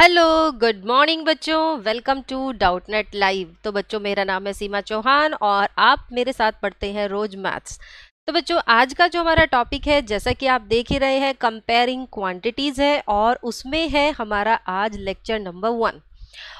hello good morning बच्चों welcome to Doubtnut live तो बच्चों मेरा नाम है सीमा चौहान और आप मेरे साथ पढ़ते हैं रोज मैथ्स तो बच्चों आज का जो हमारा टॉपिक है जैसा कि आप देख ही रहे हैं कंपेयरिंग क्वांटिटीज़ है और उसमें है हमारा आज लेक्चर नंबर वन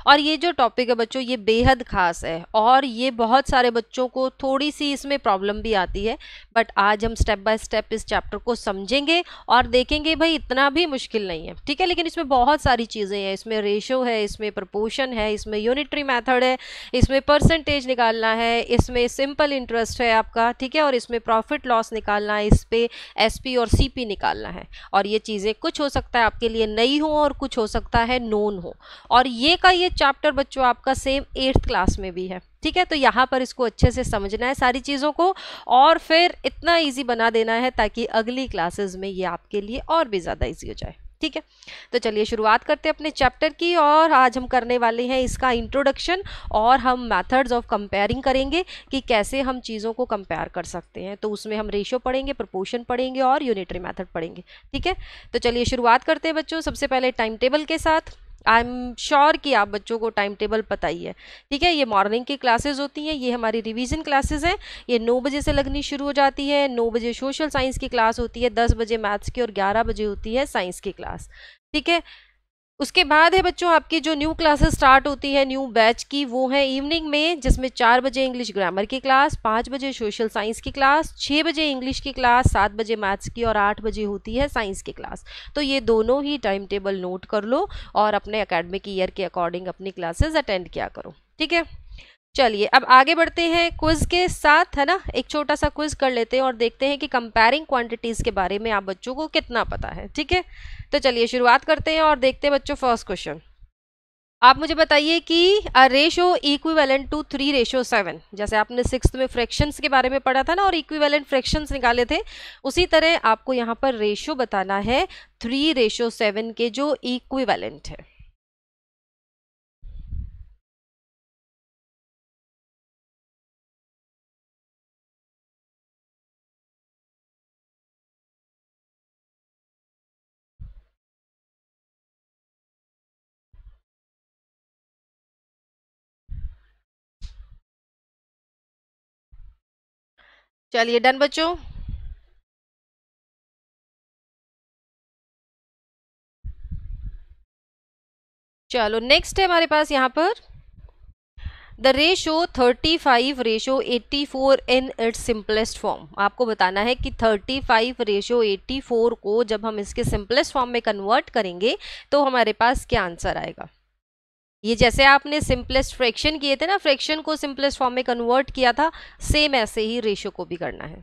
और ये जो टॉपिक है बच्चों ये बेहद ख़ास है और ये बहुत सारे बच्चों को थोड़ी सी इसमें प्रॉब्लम भी आती है बट आज हम स्टेप बाय स्टेप इस चैप्टर को समझेंगे और देखेंगे भाई इतना भी मुश्किल नहीं है ठीक है लेकिन इसमें बहुत सारी चीज़ें हैं इसमें रेशो है इसमें प्रपोशन है इसमें यूनिटरी मैथड है इसमें परसेंटेज निकालना है इसमें सिंपल इंटरेस्ट है आपका ठीक है और इसमें प्रॉफिट लॉस निकालना है इस पर एस और सी निकालना है और ये चीज़ें कुछ हो सकता है आपके लिए नई हो और कुछ हो सकता है नोन हो और ये का ये चैप्टर बच्चों आपका सेम एट्थ क्लास में भी है ठीक है तो यहाँ पर इसको अच्छे से समझना है सारी चीज़ों को और फिर इतना ईजी बना देना है ताकि अगली क्लासेज में ये आपके लिए और भी ज़्यादा ईजी हो जाए ठीक है तो चलिए शुरुआत करते हैं अपने चैप्टर की और आज हम करने वाले हैं इसका इंट्रोडक्शन और हम मेथड्स ऑफ कंपेयरिंग करेंगे कि कैसे हम चीज़ों को कंपेयर कर सकते हैं तो उसमें हम रेशियो पढ़ेंगे प्रपोर्शन पढ़ेंगे और यूनिटरी मेथड पढ़ेंगे ठीक है तो चलिए शुरुआत करते हैं बच्चों सबसे पहले टाइम टेबल के साथ आई एम श्योर कि आप बच्चों को टाइम टेबल पता ही है ठीक है ये मॉर्निंग की क्लासेस होती हैं ये हमारी रिवीजन क्लासेस हैं ये नौ बजे से लगनी शुरू हो जाती है नौ बजे सोशल साइंस की क्लास होती है दस बजे मैथ्स की और ग्यारह बजे होती है साइंस की क्लास ठीक है उसके बाद है बच्चों आपकी जो न्यू क्लासेस स्टार्ट होती है न्यू बैच की वो है इवनिंग में जिसमें चार बजे इंग्लिश ग्रामर की क्लास पाँच बजे सोशल साइंस की क्लास छः बजे इंग्लिश की क्लास सात बजे मैथ्स की और आठ बजे होती है साइंस की क्लास तो ये दोनों ही टाइम टेबल नोट कर लो और अपने अकेडमिक ईयर के अकॉर्डिंग अपनी क्लासेज अटेंड किया करो ठीक है चलिए अब आगे बढ़ते हैं क्विज के साथ है ना एक छोटा सा क्विज कर लेते हैं और देखते हैं कि कंपेयरिंग क्वांटिटीज़ के बारे में आप बच्चों को कितना पता है ठीक है तो चलिए शुरुआत करते हैं और देखते हैं बच्चों फर्स्ट क्वेश्चन आप मुझे बताइए कि ratio equivalent to three ratio seven जैसे आपने सिक्स में फ्रैक्शंस के बारे में पढ़ा था ना और इक्विवेलेंट फ्रैक्शंस निकाले थे उसी तरह आपको यहाँ पर रेशो बताना है थ्री रेशो सेवन के जो इक्विवेलेंट है चलिए डन बच्चों चलो नेक्स्ट है हमारे पास यहाँ पर the ratio thirty five ratio eighty four in its simplest form आपको बताना है कि thirty five ratio eighty four को जब हम इसके सिंपलेस्ट फॉर्म में कन्वर्ट करेंगे तो हमारे पास क्या आंसर आएगा ये जैसे आपने सिंपलेस्ट फ्रैक्शन किए थे ना फ्रैक्शन को सिंपलेस्ट फॉर्म में कन्वर्ट किया था सेम ऐसे ही रेशियो को भी करना है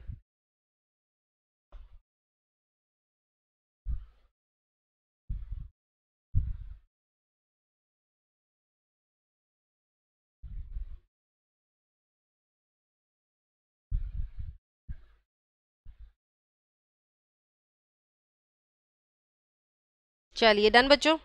चलिए डन बच्चों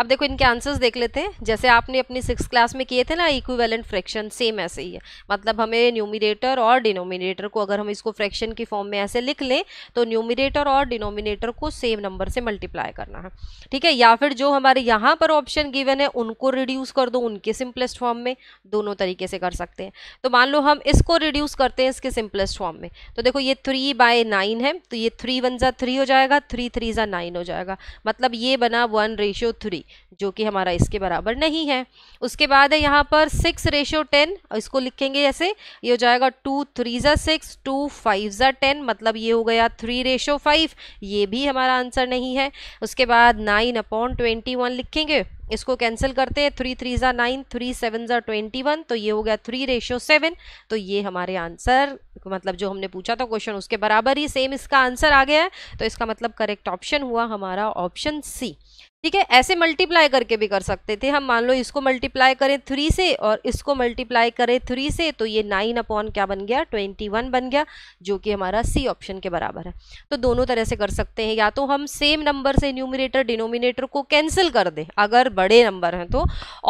अब देखो इनके आंसर्स देख लेते हैं जैसे आपने अपनी सिक्स क्लास में किए थे ना इक्विवेलेंट फ्रैक्शन सेम ऐसे ही है मतलब हमें न्यूमिनेटर और डिनोमिनेटर को अगर हम इसको फ्रैक्शन की फॉर्म में ऐसे लिख लें तो न्यूमिनेटर और डिनोमिनेटर को सेम नंबर से मल्टीप्लाई करना है ठीक है या फिर जो हमारे यहाँ पर ऑप्शन गिवन है उनको रिड्यूस कर दो उनके सिंपलेस्ट फॉर्म में दोनों तरीके से कर सकते हैं तो मान लो हम इसको रिड्यूस करते हैं इसके सिंपलेस्ट फॉर्म में तो देखो ये थ्री बाय नाइन है तो ये थ्री वन ज़ा थ्री हो जाएगा थ्री थ्री ज़ा नाइन हो जाएगा मतलब ये बना वन रेशियो थ्री पाई जो कि हमारा इसके बराबर नहीं है उसके बाद है यहाँ पर सिक्स रेशियो टेन इसको लिखेंगे ऐसे ये हो जाएगा टू थ्री ज़ा सिक्स टू फाइव ज़ा टेन मतलब ये हो गया थ्री रेशो फाइव ये भी हमारा आंसर नहीं है उसके बाद नाइन अपॉन ट्वेंटी वन लिखेंगे इसको कैंसिल करते हैं थ्री थ्री ज़ा नाइन थ्री सेवन ज़ा ट्वेंटी वन तो ये हो गया थ्री रेशो सेवन तो ये हमारे आंसर मतलब जो हमने पूछा था क्वेश्चन उसके बराबर ही सेम इसका आंसर आ गया है तो इसका मतलब करेक्ट ऑप्शन हुआ हमारा ऑप्शन सी ठीक है ऐसे मल्टीप्लाई करके भी कर सकते थे हम मान लो इसको मल्टीप्लाई करें थ्री से और इसको मल्टीप्लाई करें थ्री से तो ये नाइन अपॉन क्या बन गया ट्वेंटी वन बन गया जो कि हमारा सी ऑप्शन के बराबर है तो दोनों तरह से कर सकते हैं या तो हम सेम नंबर से न्यूमिनेटर डिनोमिनेटर को कैंसिल कर दें अगर बड़े नंबर हैं तो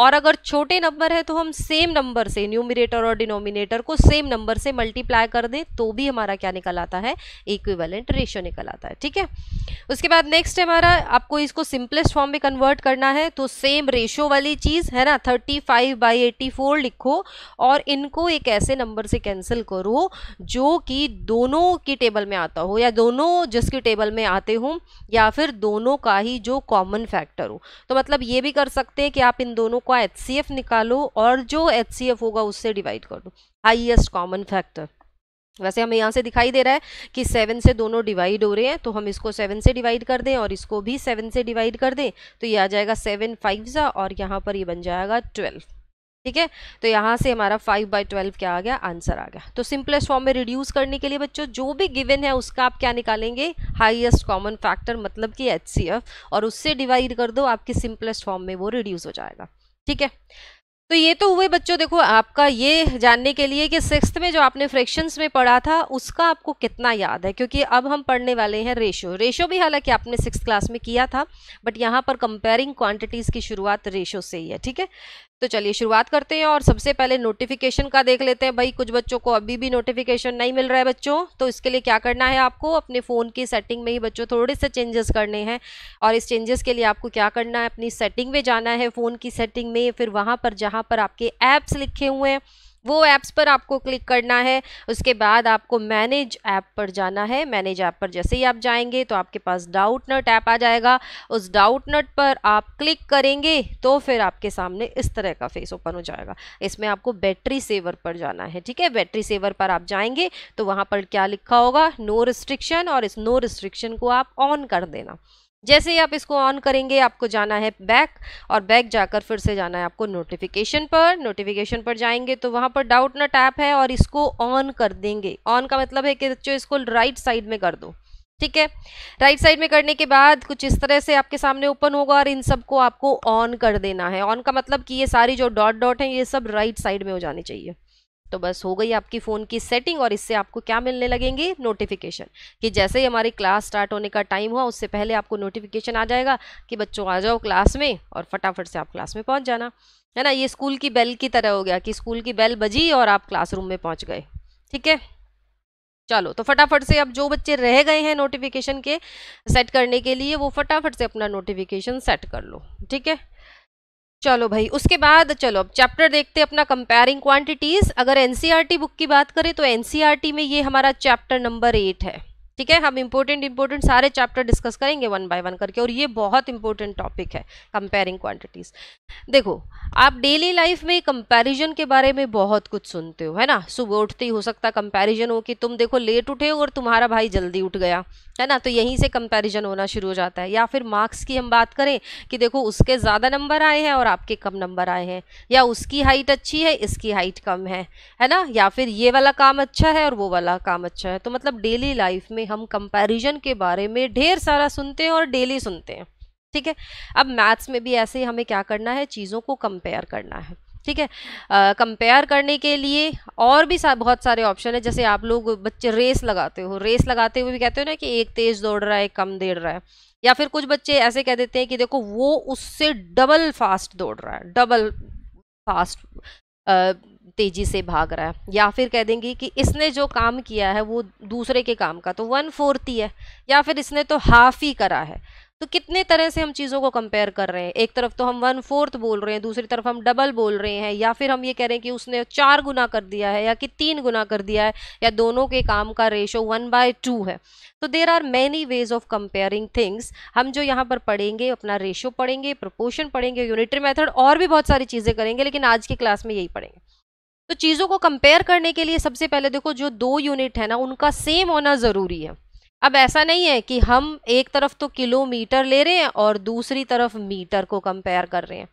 और अगर छोटे नंबर हैं तो हम सेम नंबर से न्यूमिनेटर और डिनोमिनेटर को सेम नंबर से मल्टीप्लाई कर दें तो भी हमारा क्या निकल आता है इक्विवेलेंट रेशियो निकल आता है ठीक है उसके बाद नेक्स्ट हमारा आपको इसको सिंपलेस्ट फॉर्म फॉर्म में कन्वर्ट करना है तो सेम रेशो वाली चीज़ है ना थर्टी फाइव बाई एटी लिखो और इनको एक ऐसे नंबर से कैंसिल करो जो कि दोनों की टेबल में आता हो या दोनों जिसकी टेबल में आते हो या फिर दोनों का ही जो कॉमन फैक्टर हो तो मतलब ये भी कर सकते हैं कि आप इन दोनों का एच निकालो और जो एच होगा उससे डिवाइड कर दो हाइएस्ट कॉमन फैक्टर वैसे हमें यहाँ से दिखाई दे रहा है कि सेवन से दोनों डिवाइड हो रहे हैं तो हम इसको सेवन से डिवाइड कर दें और इसको भी सेवन से डिवाइड कर दें तो ये आ जाएगा सेवन फाइव सा और यहाँ पर ये बन जाएगा ट्वेल्व ठीक है तो यहाँ से हमारा फाइव बाई ट्वेल्व क्या आ गया आंसर आ गया तो सिंपलेस्ट फॉर्म में रिड्यूस करने के लिए बच्चों जो भी गिवन है उसका आप क्या निकालेंगे हाईएस्ट कॉमन फैक्टर मतलब कि एच और उससे डिवाइड कर दो आपके सिंपलेस्ट फॉर्म में वो रिड्यूस हो जाएगा ठीक है तो ये तो हुए बच्चों देखो आपका ये जानने के लिए कि सिक्स में जो आपने फ्रैक्शंस में पढ़ा था उसका आपको कितना याद है क्योंकि अब हम पढ़ने वाले हैं रेशो रेशो भी हालांकि आपने सिक्स क्लास में किया था बट यहाँ पर कंपेयरिंग क्वांटिटीज़ की शुरुआत रेशो से ही है ठीक है तो चलिए शुरुआत करते हैं और सबसे पहले नोटिफिकेशन का देख लेते हैं भाई कुछ बच्चों को अभी भी नोटिफिकेशन नहीं मिल रहा है बच्चों तो इसके लिए क्या करना है आपको अपने फ़ोन की सेटिंग में ही बच्चों थोड़े से चेंजेस करने हैं और इस चेंजेस के लिए आपको क्या करना है अपनी सेटिंग में जाना है फ़ोन की सेटिंग में फिर वहाँ पर जहाँ पर आपके ऐप्स लिखे हुए हैं वो ऐप्स पर आपको क्लिक करना है उसके बाद आपको मैनेज ऐप पर जाना है मैनेज ऐप पर जैसे ही आप जाएंगे तो आपके पास डाउट नट ऐप आ जाएगा उस डाउट नट पर आप क्लिक करेंगे तो फिर आपके सामने इस तरह का फेस ओपन हो जाएगा इसमें आपको बैटरी सेवर पर जाना है ठीक है बैटरी सेवर पर आप जाएंगे तो वहाँ पर क्या लिखा होगा नो रिस्ट्रिक्शन और इस नो रिस्ट्रिक्शन को आप ऑन कर देना जैसे ही आप इसको ऑन करेंगे आपको जाना है बैक और बैक जाकर फिर से जाना है आपको नोटिफिकेशन पर नोटिफिकेशन पर जाएंगे तो वहाँ पर डाउट ना टैप है और इसको ऑन कर देंगे ऑन का मतलब है कि बच्चों इसको राइट साइड में कर दो ठीक है राइट साइड में करने के बाद कुछ इस तरह से आपके सामने ओपन होगा और इन सबको आपको ऑन कर देना है ऑन का मतलब कि ये सारी जो डॉट डॉट हैं ये सब राइट साइड में हो जानी चाहिए तो बस हो गई आपकी फ़ोन की सेटिंग और इससे आपको क्या मिलने लगेंगे नोटिफिकेशन कि जैसे ही हमारी क्लास स्टार्ट होने का टाइम हुआ उससे पहले आपको नोटिफिकेशन आ जाएगा कि बच्चों आ जाओ क्लास में और फटाफट से आप क्लास में पहुँच जाना है ना ये स्कूल की बेल की तरह हो गया कि स्कूल की बेल बजी और आप क्लास में पहुँच गए ठीक है चलो तो फटाफट से अब जो बच्चे रह गए हैं नोटिफिकेशन के सेट करने के लिए वो फटाफट से अपना नोटिफिकेशन सेट कर लो ठीक है चलो भाई उसके बाद चलो अब चैप्टर देखते हैं अपना कंपेयरिंग क्वांटिटीज अगर एनसीईआरटी बुक e की बात करें तो एनसीईआरटी e में ये हमारा चैप्टर नंबर एट है ठीक है हम इंपोर्टेंट इम्पोर्टेंट सारे चैप्टर डिस्कस करेंगे वन बाय वन करके और ये बहुत इंपॉर्टेंट टॉपिक है कंपेयरिंग क्वांटिटीज़ देखो आप डेली लाइफ में कंपैरिजन के बारे में बहुत कुछ सुनते हो है ना सुबह उठते ही हो सकता है कंपैरिजन हो कि तुम देखो लेट उठे हो और तुम्हारा भाई जल्दी उठ गया है ना तो यहीं से कंपैरिजन होना शुरू हो जाता है या फिर मार्क्स की हम बात करें कि देखो उसके ज़्यादा नंबर आए हैं और आपके कम नंबर आए हैं या उसकी हाइट अच्छी है इसकी हाइट कम है है ना या फिर ये वाला काम अच्छा है और वो वाला काम अच्छा है तो मतलब डेली लाइफ में में हम कंपैरिजन के बारे में ढेर सारा सुनते हैं और डेली सुनते हैं ठीक है अब मैथ्स में भी ऐसे ही हमें क्या करना है चीज़ों को कंपेयर करना है ठीक है कंपेयर करने के लिए और भी सा, बहुत सारे ऑप्शन है जैसे आप लोग बच्चे रेस लगाते हो रेस लगाते हुए भी कहते हो ना कि एक तेज़ दौड़ रहा है कम दौड़ रहा है या फिर कुछ बच्चे ऐसे कह देते हैं कि देखो वो उससे डबल फास्ट दौड़ रहा है डबल फास्ट तेज़ी से भाग रहा है या फिर कह देंगे कि इसने जो काम किया है वो दूसरे के काम का तो वन फोर्थ ही है या फिर इसने तो हाफ ही करा है तो कितने तरह से हम चीज़ों को कंपेयर कर रहे हैं एक तरफ तो हम वन फोर्थ बोल रहे हैं दूसरी तरफ हम डबल बोल रहे हैं या फिर हम ये कह रहे हैं कि उसने चार गुना कर दिया है या कि तीन गुना कर दिया है या दोनों के काम का रेशो वन बाय टू है तो there are many ways of comparing things हम जो यहाँ पर पढ़ेंगे अपना रेशो पढ़ेंगे प्रपोर्शन पढ़ेंगे यूनिटरी मैथड और भी बहुत सारी चीज़ें करेंगे लेकिन आज की क्लास में यही पढ़ेंगे तो चीज़ों को कंपेयर करने के लिए सबसे पहले देखो जो दो यूनिट है ना उनका सेम होना ज़रूरी है अब ऐसा नहीं है कि हम एक तरफ तो किलोमीटर ले रहे हैं और दूसरी तरफ मीटर को कंपेयर कर रहे हैं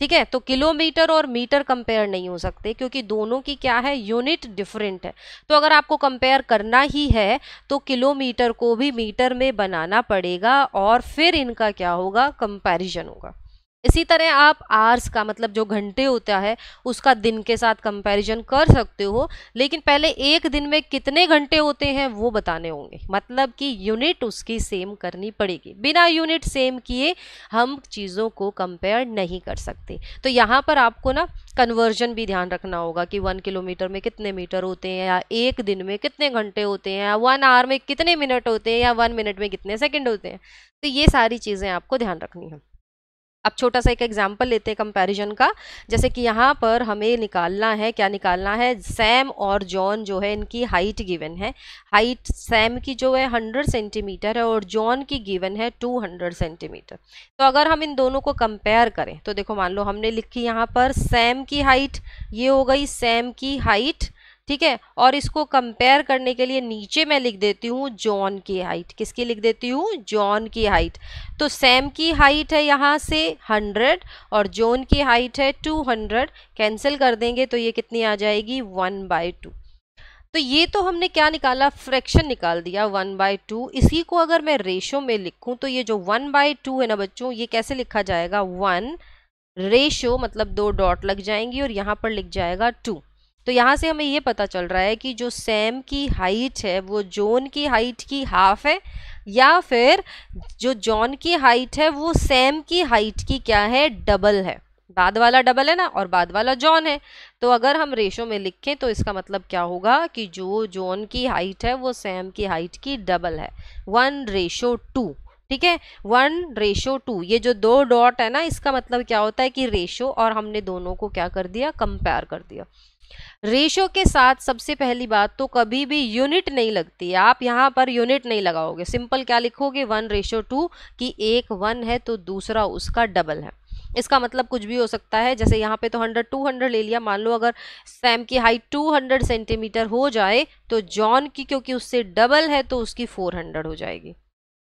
ठीक है तो किलोमीटर और मीटर कंपेयर नहीं हो सकते क्योंकि दोनों की क्या है यूनिट डिफरेंट है तो अगर आपको कंपेयर करना ही है तो किलोमीटर को भी मीटर में बनाना पड़ेगा और फिर इनका क्या होगा कंपैरिजन होगा इसी तरह आप आर्स का मतलब जो घंटे होता है उसका दिन के साथ कंपैरिजन कर सकते हो लेकिन पहले एक दिन में कितने घंटे होते हैं वो बताने होंगे मतलब कि यूनिट उसकी सेम करनी पड़ेगी बिना यूनिट सेम किए हम चीज़ों को कंपेयर नहीं कर सकते तो यहाँ पर आपको ना कन्वर्जन भी ध्यान रखना होगा कि वन किलोमीटर में कितने मीटर होते हैं या एक दिन में कितने घंटे होते हैं या वन आवर में कितने मिनट होते हैं या वन मिनट में कितने सेकेंड होते हैं तो ये सारी चीज़ें आपको ध्यान रखनी है अब छोटा सा एक एग्जाम्पल लेते हैं कंपैरिजन का जैसे कि यहाँ पर हमें निकालना है क्या निकालना है सैम और जॉन जो है इनकी हाइट गिवन है हाइट सैम की जो है 100 सेंटीमीटर है और जॉन की गिवन है 200 सेंटीमीटर तो अगर हम इन दोनों को कंपेयर करें तो देखो मान लो हमने लिखी यहाँ पर सैम की हाइट ये हो गई सैम की हाइट ठीक है और इसको कंपेयर करने के लिए नीचे मैं लिख देती हूँ जॉन की हाइट किसकी लिख देती हूँ जॉन की हाइट तो सैम की हाइट है यहाँ से 100 और जॉन की हाइट है 200 कैंसिल कर देंगे तो ये कितनी आ जाएगी वन बाई टू तो ये तो हमने क्या निकाला फ्रैक्शन निकाल दिया वन बाई टू इसी को अगर मैं रेशो में लिखूँ तो ये जो वन बाई टू है ना बच्चों ये कैसे लिखा जाएगा वन रेशो मतलब दो डॉट लग जाएंगी और यहाँ पर लिख जाएगा टू तो यहाँ से हमें ये पता चल रहा है कि जो सैम की हाइट है वो जोन की हाइट की हाफ है या फिर जो जॉन की हाइट है वो सैम की हाइट की क्या है डबल है बाद वाला डबल है ना और बाद वाला जॉन है तो अगर हम रेशो में लिखें तो इसका मतलब क्या होगा कि जो जॉन की हाइट है वो सैम की हाइट की डबल है वन रेशो टू ठीक है वन रेशो टू ये जो दो डॉट है ना इसका मतलब क्या होता है कि रेशो और हमने दोनों को क्या कर दिया कंपेयर कर दिया रेशो के साथ सबसे पहली बात तो कभी भी यूनिट नहीं लगती है आप यहाँ पर यूनिट नहीं लगाओगे सिंपल क्या लिखोगे वन रेशो टू कि एक वन है तो दूसरा उसका डबल है इसका मतलब कुछ भी हो सकता है जैसे यहाँ पे तो 100 200 ले लिया मान लो अगर सैम की हाइट 200 सेंटीमीटर हो जाए तो जॉन की क्योंकि उससे डबल है तो उसकी 400 हो जाएगी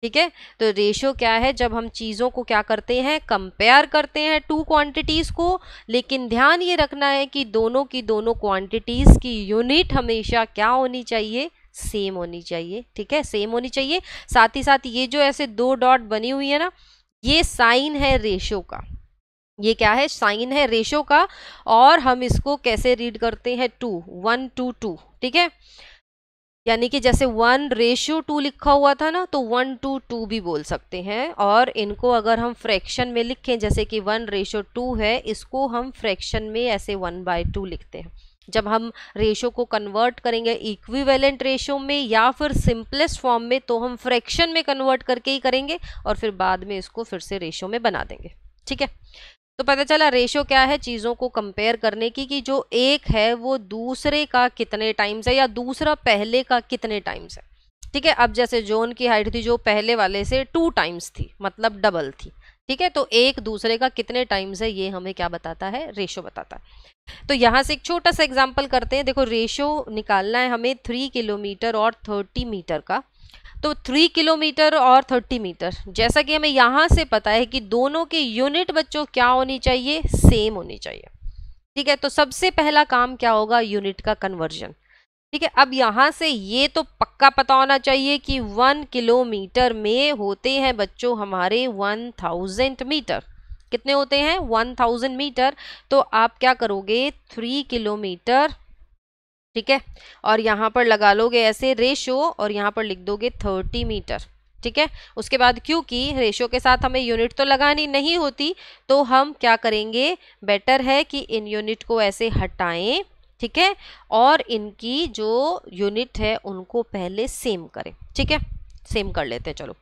ठीक है तो रेशो क्या है जब हम चीज़ों को क्या करते हैं कंपेयर करते हैं टू क्वांटिटीज़ को लेकिन ध्यान ये रखना है कि दोनों की दोनों क्वांटिटीज़ की यूनिट हमेशा क्या होनी चाहिए सेम होनी चाहिए ठीक है सेम होनी चाहिए साथ ही साथ ये जो ऐसे दो डॉट बनी हुई है ना ये साइन है रेशो का ये क्या है साइन है रेशो का और हम इसको कैसे रीड करते हैं टू वन टू टू ठीक है यानी कि जैसे वन रेशियो टू लिखा हुआ था ना तो वन टू टू भी बोल सकते हैं और इनको अगर हम फ्रैक्शन में लिखें जैसे कि वन रेशो टू है इसको हम फ्रैक्शन में ऐसे वन बाय टू लिखते हैं जब हम रेशो को कन्वर्ट करेंगे इक्विवेलेंट रेशो में या फिर सिंपलेस्ट फॉर्म में तो हम फ्रैक्शन में कन्वर्ट करके ही करेंगे और फिर बाद में इसको फिर से रेशो में बना देंगे ठीक है तो पता चला रेशो क्या है चीज़ों को कंपेयर करने की कि जो एक है वो दूसरे का कितने टाइम्स है या दूसरा पहले का कितने टाइम्स है ठीक है अब जैसे जोन की हाइट थी जो पहले वाले से टू टाइम्स थी मतलब डबल थी ठीक है तो एक दूसरे का कितने टाइम्स है ये हमें क्या बताता है रेशो बताता है तो यहाँ से एक छोटा सा एग्जाम्पल करते हैं देखो रेशो निकालना है हमें थ्री किलोमीटर और थर्टी मीटर का तो थ्री किलोमीटर और थर्टी मीटर जैसा कि हमें यहाँ से पता है कि दोनों के यूनिट बच्चों क्या होनी चाहिए सेम होनी चाहिए ठीक है तो सबसे पहला काम क्या होगा यूनिट का कन्वर्जन ठीक है अब यहाँ से ये तो पक्का पता होना चाहिए कि वन किलोमीटर में होते हैं बच्चों हमारे वन थाउजेंड मीटर कितने होते हैं वन थाउजेंड मीटर तो आप क्या करोगे थ्री किलोमीटर ठीक है और यहाँ पर लगा लोगे ऐसे रेशो और यहाँ पर लिख दोगे थर्टी मीटर ठीक है उसके बाद क्योंकि रेशो के साथ हमें यूनिट तो लगानी नहीं होती तो हम क्या करेंगे बेटर है कि इन यूनिट को ऐसे हटाएं ठीक है और इनकी जो यूनिट है उनको पहले सेम करें ठीक है सेम कर लेते हैं चलो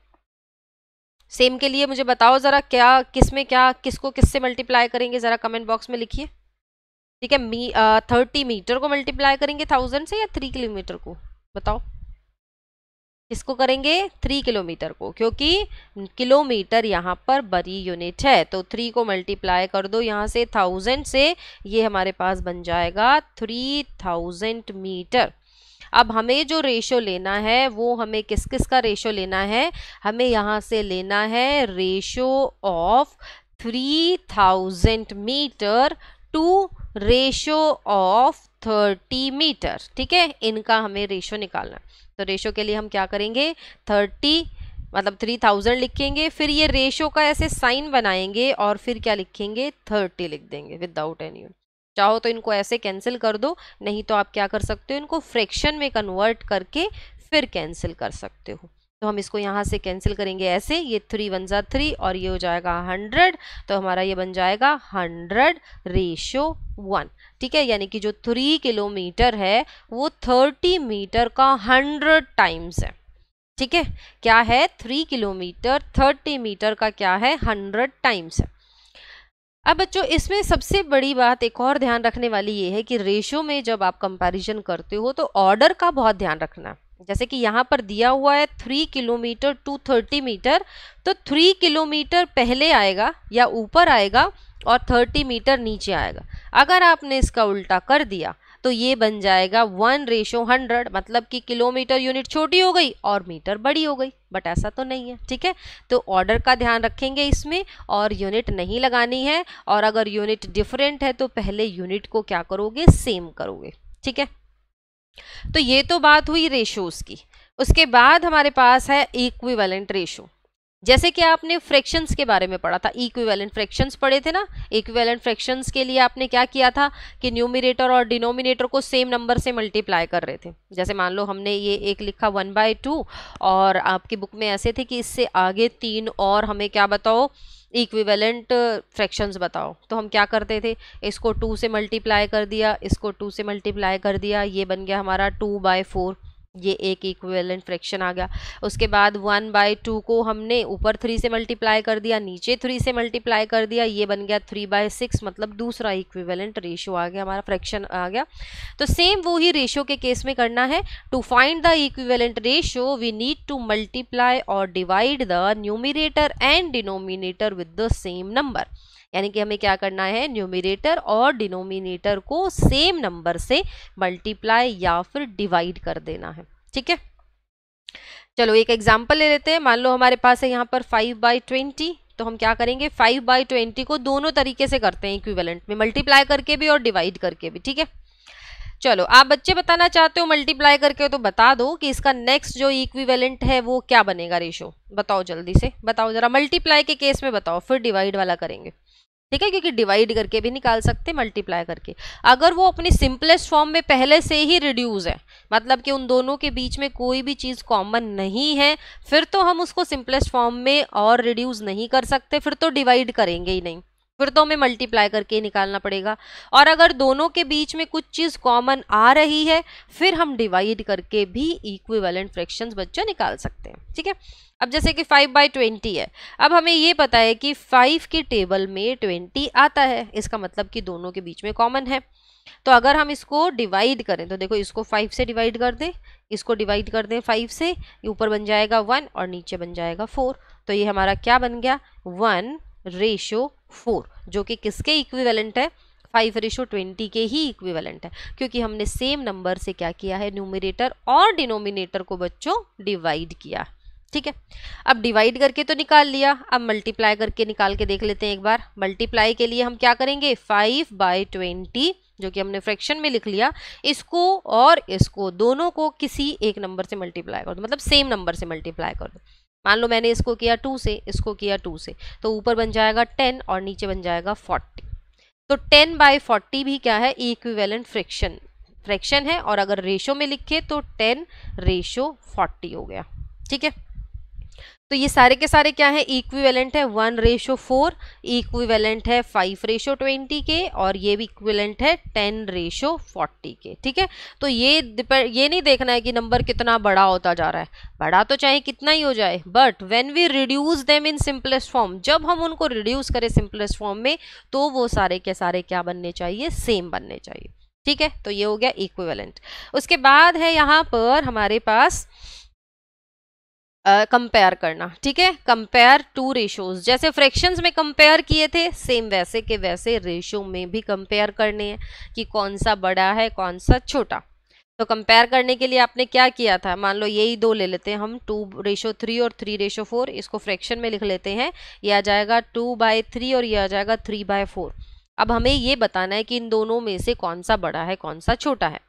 सेम के लिए मुझे बताओ ज़रा क्या किस में क्या किसको किससे मल्टीप्लाई करेंगे ज़रा कमेंट बॉक्स में लिखिए ठीक है मी थर्टी मीटर को मल्टीप्लाई करेंगे थाउजेंड से या थ्री किलोमीटर को बताओ किसको करेंगे थ्री किलोमीटर को क्योंकि किलोमीटर यहाँ पर बड़ी यूनिट है तो थ्री को मल्टीप्लाई कर दो यहाँ से थाउजेंड से ये हमारे पास बन जाएगा थ्री थाउजेंड मीटर अब हमें जो रेशो लेना है वो हमें किस किस का रेशो लेना है हमें यहाँ से लेना है ratio of three thousand metre to ratio of thirty metre ठीक है इनका हमें रेशो निकालना है तो रेशो के लिए हम क्या करेंगे थर्टी मतलब थ्री थाउजेंड लिखेंगे फिर ये रेशो का ऐसे साइन बनाएंगे और फिर क्या लिखेंगे थर्टी लिख देंगे विदाउट एनी चाहो तो इनको ऐसे कैंसिल कर दो नहीं तो आप क्या कर सकते हो इनको फ्रैक्शन में कन्वर्ट करके फिर कैंसिल कर सकते हो तो हम इसको यहाँ से कैंसिल करेंगे ऐसे ये थ्री वन ज़ा थ्री और ये हो जाएगा हंड्रेड तो हमारा ये बन जाएगा हंड्रेड रेशो वन ठीक है यानी कि जो थ्री किलोमीटर है वो थर्टी मीटर का हंड्रेड टाइम्स है ठीक है क्या है थ्री किलोमीटर थर्टी मीटर का क्या है हंड्रेड टाइम्स है अब बच्चों इसमें सबसे बड़ी बात एक और ध्यान रखने वाली ये है कि रेशो में जब आप कंपैरिजन करते हो तो ऑर्डर का बहुत ध्यान रखना है जैसे कि यहाँ पर दिया हुआ है three kilometre to thirty metre तो थ्री किलोमीटर पहले आएगा या ऊपर आएगा और थर्टी मीटर नीचे आएगा अगर आपने इसका उल्टा कर दिया तो ये बन जाएगा वन रेशो हंड्रेड मतलब कि किलोमीटर यूनिट छोटी हो गई और मीटर बड़ी हो गई बट ऐसा तो नहीं है ठीक है तो ऑर्डर का ध्यान रखेंगे इसमें और यूनिट नहीं लगानी है और अगर यूनिट डिफरेंट है तो पहले यूनिट को क्या करोगे सेम करोगे ठीक है तो ये तो बात हुई रेशोज़ की उसके बाद हमारे पास है इक्विवेलेंट रेशो जैसे कि आपने फ्रैक्शंस के बारे में पढ़ा था इक्विवेलेंट फ्रैक्शंस पढ़े थे ना इक्विवेलेंट फ्रैक्शंस के लिए आपने क्या किया था कि न्यूमिनेटर और डिनोमिनेटर को सेम नंबर से मल्टीप्लाई कर रहे थे जैसे मान लो हमने ये एक लिखा वन बाय टू और आपकी बुक में ऐसे थे कि इससे आगे तीन और हमें क्या बताओ इक्विवेलेंट फ्रैक्शंस uh, बताओ तो हम क्या करते थे इसको टू से मल्टीप्लाई कर दिया इसको टू से मल्टीप्लाई कर दिया ये बन गया हमारा टू बाय फोर ये एक इक्वेलेंट फ्रैक्शन आ गया उसके बाद वन बाई टू को हमने ऊपर थ्री से मल्टीप्लाई कर दिया नीचे थ्री से मल्टीप्लाई कर दिया ये बन गया थ्री बाय सिक्स मतलब दूसरा इक्वेलेंट रेशियो आ गया हमारा फ्रैक्शन आ गया तो सेम वो ही रेशियो के केस में करना है to find the equivalent ratio we need to multiply और divide the numerator and denominator with the same number यानी कि हमें क्या करना है न्यूमिरेटर और डिनोमिनेटर को सेम नंबर से मल्टीप्लाई या फिर डिवाइड कर देना है ठीक है चलो एक एग्जाम्पल ले लेते हैं मान लो हमारे पास है यहाँ पर फाइव बाई ट्वेंटी तो हम क्या करेंगे फाइव बाई ट्वेंटी को दोनों तरीके से करते हैं इक्विवेलेंट में मल्टीप्लाई करके भी और डिवाइड करके भी ठीक है चलो आप बच्चे बताना चाहते हो मल्टीप्लाई करके तो बता दो कि इसका नेक्स्ट जो इक्विवेलेंट है वो क्या बनेगा रेशो बताओ जल्दी से बताओ जरा मल्टीप्लाई के केस में बताओ फिर डिवाइड वाला करेंगे ठीक है क्योंकि डिवाइड करके भी निकाल सकते मल्टीप्लाई करके अगर वो अपनी सिंपलेस्ट फॉर्म में पहले से ही रिड्यूस है मतलब कि उन दोनों के बीच में कोई भी चीज़ कॉमन नहीं है फिर तो हम उसको सिंपलेस्ट फॉर्म में और रिड्यूस नहीं कर सकते फिर तो डिवाइड करेंगे ही नहीं फिर तो में मल्टीप्लाई करके निकालना पड़ेगा और अगर दोनों के बीच में कुछ चीज़ कॉमन आ रही है फिर हम डिवाइड करके भी इक्विवेलेंट फ्रैक्शंस बच्चों निकाल सकते हैं ठीक है अब जैसे कि फाइव बाई ट्वेंटी है अब हमें ये पता है कि फाइव के टेबल में ट्वेंटी आता है इसका मतलब कि दोनों के बीच में कॉमन है तो अगर हम इसको डिवाइड करें तो देखो इसको फाइव से डिवाइड कर दें इसको डिवाइड कर दें फाइव से ऊपर बन जाएगा वन और नीचे बन जाएगा फोर तो ये हमारा क्या बन गया वन रेशो फोर जो कि किसके इक्विवेलेंट है फाइव रेशो ट्वेंटी के ही इक्विवेलेंट है क्योंकि हमने सेम नंबर से क्या किया है न्यूमिनेटर और डिनोमिनेटर को बच्चों डिवाइड किया ठीक है अब डिवाइड करके तो निकाल लिया अब मल्टीप्लाई करके निकाल के देख लेते हैं एक बार मल्टीप्लाई के लिए हम क्या करेंगे फाइव बाई ट्वेंटी जो कि हमने फ्रैक्शन में लिख लिया इसको और इसको दोनों को किसी एक नंबर से मल्टीप्लाई कर दो मतलब सेम नंबर से मल्टीप्लाई कर दो मान लो मैंने इसको किया टू से इसको किया टू से तो ऊपर बन जाएगा टेन और नीचे बन जाएगा फोर्टी तो टेन बाई फोर्टी भी क्या है इक्विवेलेंट फ्रिक्शन फ्रैक्शन है और अगर रेशो में लिखे तो टेन रेशो फोर्टी हो गया ठीक है तो ये सारे के सारे क्या है इक्विवेलेंट है वन रेशो फोर इक्विवेलेंट है फाइव रेशो ट्वेंटी के और ये भी इक्विवेलेंट है टेन रेशो फोर्टी के ठीक है तो ये ये नहीं देखना है कि नंबर कितना बड़ा होता जा रहा है बड़ा तो चाहे कितना ही हो जाए but when we reduce them in simplest form जब हम उनको रिड्यूस करें सिंपलेस्ट फॉर्म में तो वो सारे के सारे क्या बनने चाहिए सेम बनने चाहिए ठीक है तो ये हो गया इक्विवेलेंट उसके बाद है यहाँ पर हमारे पास कंपेयर uh, करना ठीक है कंपेयर टू रेशोज जैसे फ्रैक्शन में कंपेयर किए थे सेम वैसे के वैसे रेशो में भी कंपेयर करने हैं कि कौन सा बड़ा है कौन सा छोटा तो कंपेयर करने के लिए आपने क्या किया था मान लो यही दो ले लेते हैं हम टू रेशो थ्री और थ्री रेशो फोर इसको फ्रैक्शन में लिख लेते हैं ये आ जाएगा टू बाय थ्री और ये आ जाएगा थ्री बाय फोर अब हमें ये बताना है कि इन दोनों में से कौन सा बड़ा है कौन सा छोटा है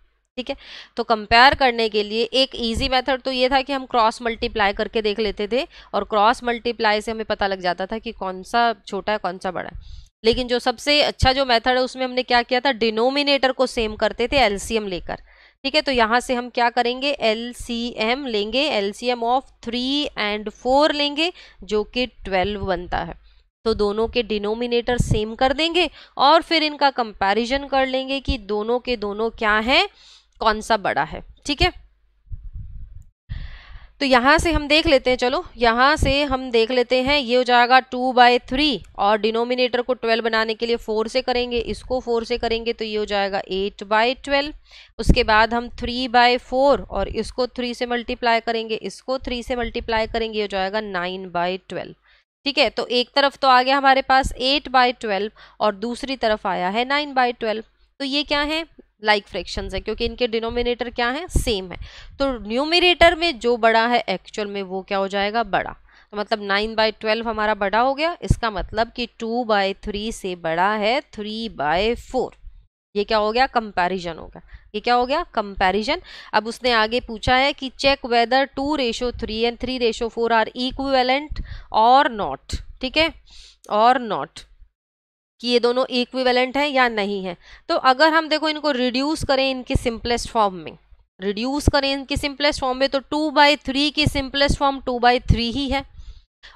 ठीक है तो कंपेयर करने के लिए एक इजी मेथड तो ये था कि हम क्रॉस मल्टीप्लाई करके देख लेते थे और क्रॉस मल्टीप्लाई से हमें पता लग जाता था कि कौन सा छोटा है कौन सा बड़ा है लेकिन जो सबसे अच्छा जो मेथड है उसमें हमने क्या किया था डिनोमिनेटर को सेम करते थे एलसीएम लेकर ठीक है तो यहाँ से हम क्या करेंगे एल लेंगे L of three and four लेंगे जो कि ट्वेल्व बनता है तो दोनों के डिनोमिनेटर सेम कर देंगे और फिर इनका कंपैरिजन कर लेंगे कि दोनों के दोनों क्या हैं कौन सा बड़ा है ठीक है तो यहां से हम देख लेते हैं चलो यहां से हम देख लेते हैं ये हो जाएगा टू बाय थ्री और डिनोमिनेटर को ट्वेल्व बनाने के लिए फोर से करेंगे इसको फोर से करेंगे तो ये हो जाएगा एट बाय ट्वेल्व उसके बाद हम थ्री बाय फोर और इसको थ्री से मल्टीप्लाई करेंगे इसको थ्री से मल्टीप्लाई करेंगे ये हो जाएगा नाइन बाय ट्वेल्व ठीक है तो एक तरफ तो आ गया हमारे पास एट बाय ट्वेल्व और दूसरी तरफ आया है नाइन बाय ट्वेल्व तो ये क्या है लाइक like फ्रैक्शंस है क्योंकि इनके डिनोमिनेटर क्या है सेम है तो न्यूमिनेटर में जो बड़ा है एक्चुअल में वो क्या हो जाएगा बड़ा तो मतलब नाइन बाई ट्वेल्व हमारा बड़ा हो गया इसका मतलब कि टू बाई थ्री से बड़ा है थ्री बाय फोर ये क्या हो गया कंपैरिजन हो गया ये क्या हो गया कंपैरिजन अब उसने आगे पूछा है कि check whether two ratio three and three ratio four are equivalent और नॉट ठीक है और नॉट कि ये दोनों इक्विवेलेंट हैं या नहीं है तो अगर हम देखो इनको रिड्यूस करें इनके सिंपलेस्ट फॉर्म में रिड्यूस करें इनके सिंपलेस्ट फॉर्म में तो टू बाई थ्री की simplest form two by three ही है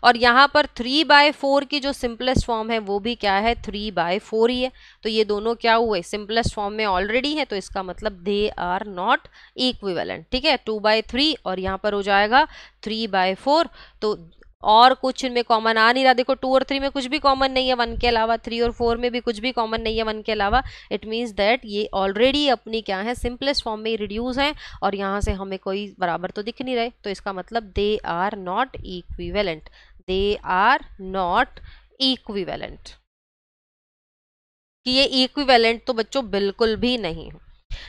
और यहाँ पर थ्री बाय फोर की जो सिंपलेस्ट फॉर्म है वो भी क्या है थ्री बाय फोर ही है तो ये दोनों क्या हुए सिंपलेस्ट फॉर्म में ऑलरेडी है तो इसका मतलब दे आर नॉट इक्विवेलेंट ठीक है टू बाय थ्री और यहाँ पर हो जाएगा थ्री बाय फोर तो और कुछ इनमें कॉमन आ नहीं रहा देखो टू और थ्री में कुछ भी कॉमन नहीं है वन के अलावा थ्री और फोर में भी कुछ भी कॉमन नहीं है वन के अलावा इट मीन्स दैट ये ऑलरेडी अपनी क्या है सिंपलेस्ट फॉर्म में रिड्यूस हैं और यहाँ से हमें कोई बराबर तो दिख नहीं रहे तो इसका मतलब they are not equivalent they are not equivalent कि ये इक्विवेलेंट तो बच्चों बिल्कुल भी नहीं है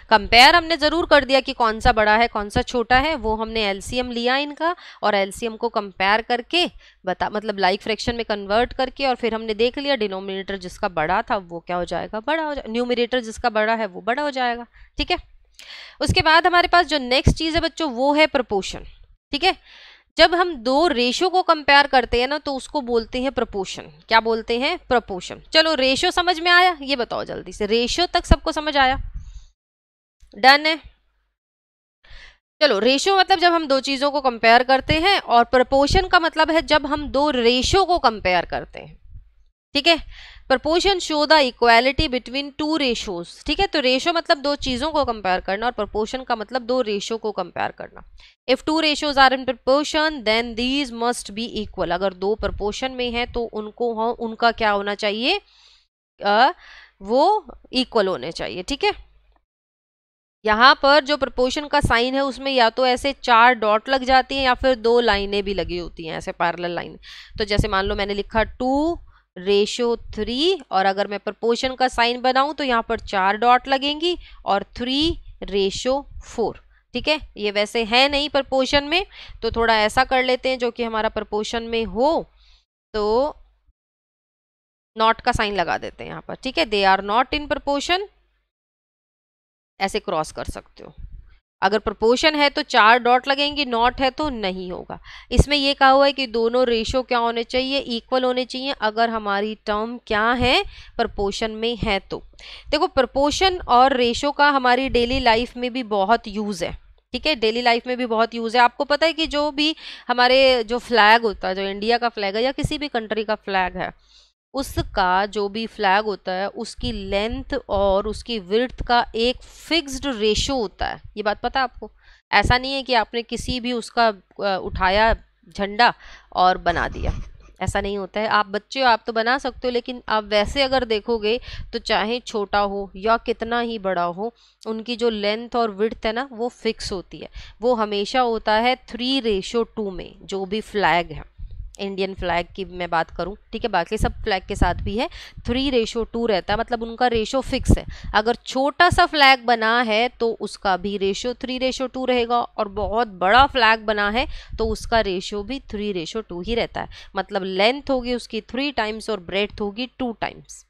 कंपेयर हमने ज़रूर कर दिया कि कौन सा बड़ा है कौन सा छोटा है वो हमने एलसीएम लिया इनका और एलसीएम को कंपेयर करके बता मतलब लाइक फ्रैक्शन में कन्वर्ट करके और फिर हमने देख लिया डिनोमिनेटर जिसका बड़ा था वो क्या हो जाएगा बड़ा हो जाएगा न्यूमिनेटर जिसका बड़ा है वो बड़ा हो जाएगा ठीक है उसके बाद हमारे पास जो नेक्स्ट चीज़ है बच्चों वो है प्रपोशन ठीक है जब हम दो रेशो को कंपेयर करते हैं ना तो उसको बोलते हैं प्रपोशन क्या बोलते हैं प्रपोशन चलो रेशो समझ में आया ये बताओ जल्दी से रेशो तक सबको समझ आया डन है चलो रेशो मतलब जब हम दो चीज़ों को कंपेयर करते हैं और प्रपोशन का मतलब है जब हम दो रेशो को कंपेयर करते हैं ठीक है proportion show the equality between two ratios ठीक है तो रेशो मतलब दो चीज़ों को कंपेयर करना और प्रपोशन का मतलब दो रेशो को कंपेयर करना if two ratios are in proportion then these must be equal अगर दो प्रपोशन में है तो उनको हाँ, उनका क्या होना चाहिए आ, वो इक्वल होने चाहिए ठीक है यहाँ पर जो प्रपोशन का साइन है उसमें या तो ऐसे चार डॉट लग जाती हैं या फिर दो लाइनें भी लगी होती हैं ऐसे पैरल लाइन तो जैसे मान लो मैंने लिखा टू रेशो थ्री और अगर मैं प्रपोशन का साइन बनाऊँ तो यहाँ पर चार डॉट लगेंगी और थ्री रेशो फोर ठीक है ये वैसे है नहीं प्रपोशन में तो थोड़ा ऐसा कर लेते हैं जो कि हमारा प्रपोशन में हो तो नॉट का साइन लगा देते हैं यहाँ पर ठीक है they are not in proportion ऐसे क्रॉस कर सकते हो अगर प्रपोशन है तो चार डॉट लगेंगे नॉट है तो नहीं होगा इसमें यह कहा हुआ है कि दोनों रेशो क्या होने चाहिए इक्वल होने चाहिए अगर हमारी टर्म क्या है प्रपोशन में है तो देखो प्रपोशन और रेशो का हमारी डेली लाइफ में भी बहुत यूज़ है ठीक है डेली लाइफ में भी बहुत यूज़ है आपको पता है कि जो भी हमारे जो फ्लैग होता है जो इंडिया का फ्लैग है या किसी भी कंट्री का फ्लैग है उसका जो भी फ्लैग होता है उसकी लेंथ और उसकी विर्थ का एक फिक्स्ड रेशो होता है ये बात पता आपको ऐसा नहीं है कि आपने किसी भी उसका उठाया झंडा और बना दिया ऐसा नहीं होता है आप बच्चे हो आप तो बना सकते हो लेकिन आप वैसे अगर देखोगे तो चाहे छोटा हो या कितना ही बड़ा हो उनकी जो लेंथ और विड्थ है ना वो फिक्स होती है वो हमेशा होता है थ्री रेशो टू में जो भी फ्लैग है इंडियन फ्लैग की मैं बात करूँ ठीक है बाकी सब फ्लैग के साथ भी है थ्री रेशो टू रहता है मतलब उनका रेशो फिक्स है अगर छोटा सा फ्लैग बना है तो उसका भी रेशो थ्री रेशो टू रहेगा और बहुत बड़ा फ्लैग बना है तो उसका रेशो भी थ्री रेशो टू ही रहता है मतलब लेंथ होगी उसकी थ्री टाइम्स और ब्रेथ होगी टू टाइम्स